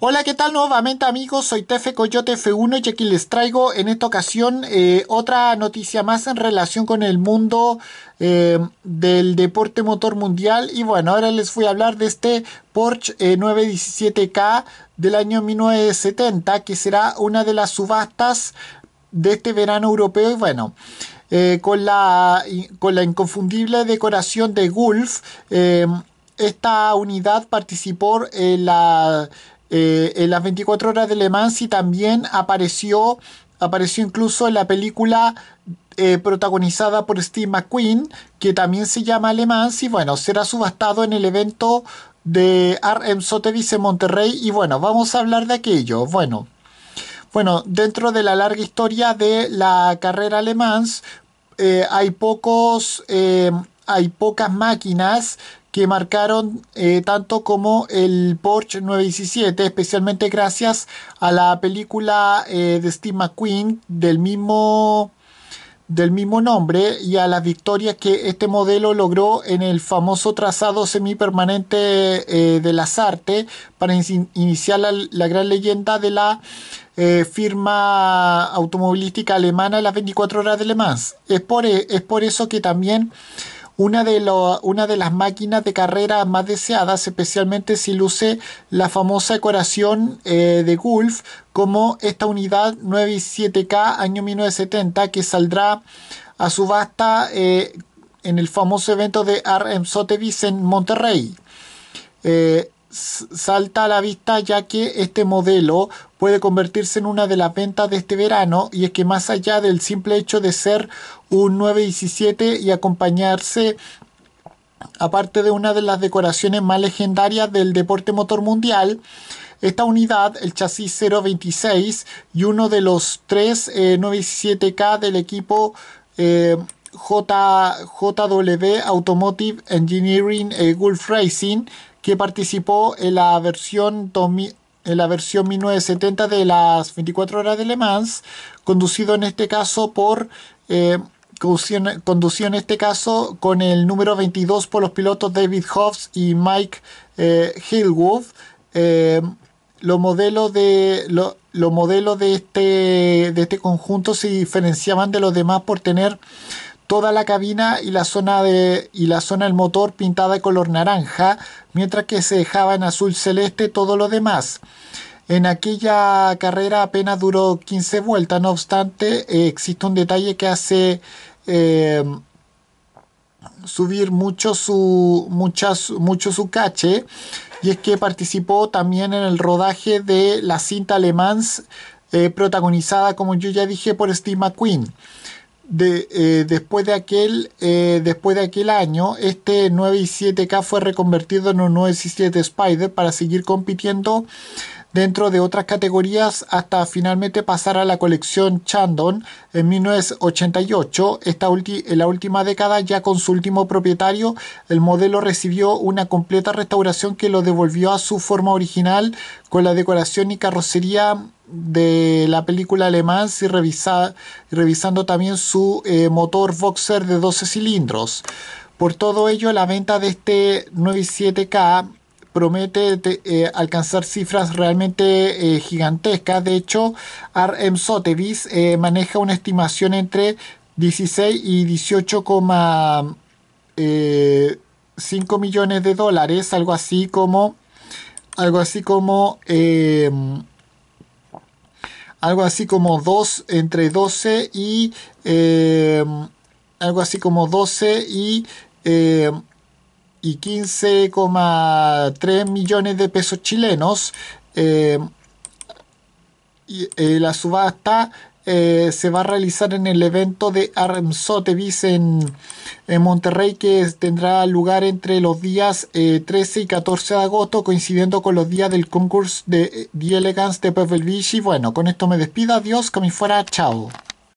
Hola, ¿qué tal nuevamente amigos? Soy Tefe Coyote F1 y aquí les traigo en esta ocasión eh, otra noticia más en relación con el mundo eh, del deporte motor mundial. Y bueno, ahora les voy a hablar de este Porsche 917K eh, del año 1970, que será una de las subastas de este verano europeo. Y bueno, con, la, con la inconfundible decoración de Gulf, esta unidad participó en la eh, en las 24 horas de Le Mans y también apareció, apareció incluso en la película eh, protagonizada por Steve McQueen, que también se llama Le Mans y bueno, será subastado en el evento de RM Sotheby's en Monterrey y bueno, vamos a hablar de aquello. Bueno, bueno, dentro de la larga historia de la carrera Le Mans, eh, hay pocos... hay pocas máquinas que marcaron eh, tanto como el Porsche 917, especialmente gracias a la película eh, de Steve McQueen del mismo, del mismo nombre y a las victorias que este modelo logró en el famoso trazado semipermanente eh, de las artes para iniciar la, gran leyenda de la eh, firma automovilística alemana las 24 horas de Le Mans. Es por, e, es por eso que también una de, las máquinas de carrera más deseadas, especialmente si luce la famosa decoración eh, de Gulf, como esta unidad 97K año 1970 que saldrá a subasta eh, en el famoso evento de RM Sotheby's en Monterrey. Eh, salta a la vista ya que este modelo puede convertirse en una de las ventas de este verano y es que más allá del simple hecho de ser un 917 y acompañarse aparte de una de las decoraciones más legendarias del deporte motor mundial, esta unidad, el chasis 026 y uno de los tres 917K eh, del equipo eh, J, JW Automotive Engineering Golf eh, Gulf Racing, que participó en la versión, en la versión 1970 de las 24 horas de Le Mans, conducido en este caso por... Eh, en este caso con el número 22 por los pilotos David Hobbs y Mike eh, Hillwood. Eh, los modelos de los modelos de este de este conjunto se diferenciaban de los demás por tener toda la cabina y la zona de la zona del motor pintada de color naranja, mientras que se dejaba en azul celeste todo lo demás. En aquella carrera apenas duró 15 vueltas, no obstante, eh, existe un detalle que hace eh, subir mucho su, muchas, mucho su cache, y es que participó también en el rodaje de la cinta alemán eh, protagonizada, como yo ya dije, por Steve McQueen. Eh, después, de aquel, eh, después de aquel año, este 9 y 7K fue reconvertido en un 9 7 Spider para seguir compitiendo dentro de otras categorías hasta finalmente pasar a la colección Chandon en 1988. Esta en la última década ya con su último propietario, el modelo recibió una completa restauración que lo devolvió a su forma original con la decoración y carrocería de la película alemán y revisando también su eh, motor boxer de 12 cilindros. Por todo ello, la venta de este 97K promete eh, alcanzar cifras realmente eh, gigantescas. De hecho, RM eh, maneja una estimación entre 16 y 18,5 millones de dólares, algo así como algo así como em, algo así como 2 entre 12 y em, algo así como 12 y em, y 15,3 millones de pesos chilenos. Eh, y, eh, la subasta eh, se va a realizar en el evento de Armsotevis en, Monterrey que tendrá lugar entre los días 13 y 14 de agosto coincidiendo con los días del concurso de The Elegance de Pebble Beach y bueno, con esto me despido, adiós, que fuera, chao.